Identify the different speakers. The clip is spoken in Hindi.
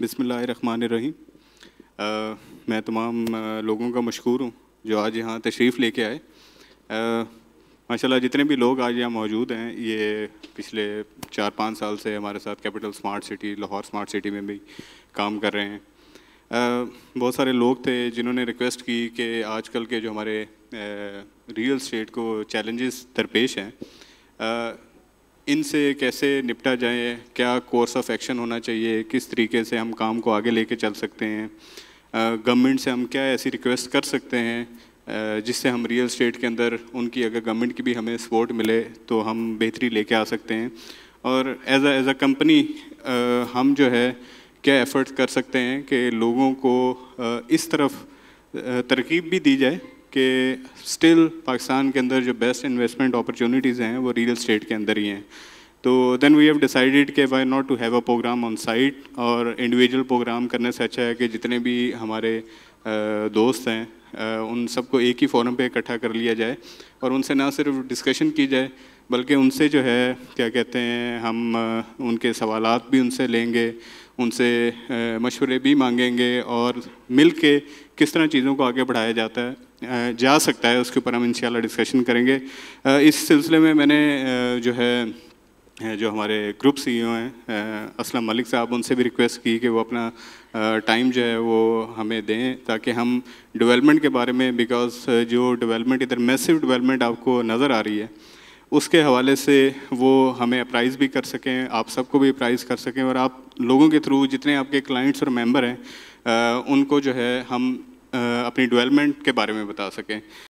Speaker 1: बिसमीम मैं तमाम लोगों का मशहूर हूँ जो आज यहाँ तशरीफ़ लेके आए माशाल्लाह जितने भी लोग आज यहाँ मौजूद हैं ये पिछले चार पाँच साल से हमारे साथ capital smart city Lahore smart city में भी काम कर रहे हैं बहुत सारे लोग थे जिन्होंने रिक्वेस्ट की कि आजकल के जो हमारे रियल स्टेट को चैलेंजेस दरपेश हैं इनसे कैसे निपटा जाए क्या कोर्स ऑफ एक्शन होना चाहिए किस तरीके से हम काम को आगे लेके चल सकते हैं गवर्नमेंट से हम क्या ऐसी रिक्वेस्ट कर सकते हैं जिससे हम रियल स्टेट के अंदर उनकी अगर गवर्नमेंट की भी हमें सपोर्ट मिले तो हम बेहतरी लेके आ सकते हैं और एज एज अ कंपनी हम जो है क्या एफर्ट कर सकते हैं कि लोगों को इस तरफ तरकीब भी दी जाए कि स्टिल पाकिस्तान के अंदर जो बेस्ट इन्वेस्टमेंट अपॉर्चुनिटीज़ हैं वो रियल स्टेट के अंदर ही हैं तो देन वी हैव डिसाइडेड के why not to have a program on site और इंडिविजुअल प्रोग्राम करने से अच्छा है कि जितने भी हमारे दोस्त हैं उन सबको एक ही फोरम पे इकट्ठा कर लिया जाए और उनसे ना सिर्फ डिस्कशन की जाए बल्कि उनसे जो है क्या कहते हैं हम उनके सवाल भी उनसे लेंगे उनसे मशवरे भी मांगेंगे और मिल के किस तरह चीज़ों को आगे बढ़ाया जाता है जा सकता है उसके ऊपर हम इन डिस्कशन करेंगे इस सिलसिले में मैंने जो है जो हमारे ग्रुप सी ई हैं असलम मलिक साहब उनसे भी रिक्वेस्ट की कि वो अपना टाइम जो है वो हमें दें ताकि हम डेवलपमेंट के बारे में बिकॉज जो डेवलपमेंट इधर मैसिव डेवलपमेंट आपको नज़र आ रही है उसके हवाले से वो हमें अप्राइज़ भी कर सकें आप सबको भी अप्राइज़ कर सकें और आप लोगों के थ्रू जितने आपके क्लाइंट्स और मेम्बर हैं उनको जो है हम अपनी डेवलपमेंट के बारे में बता सकें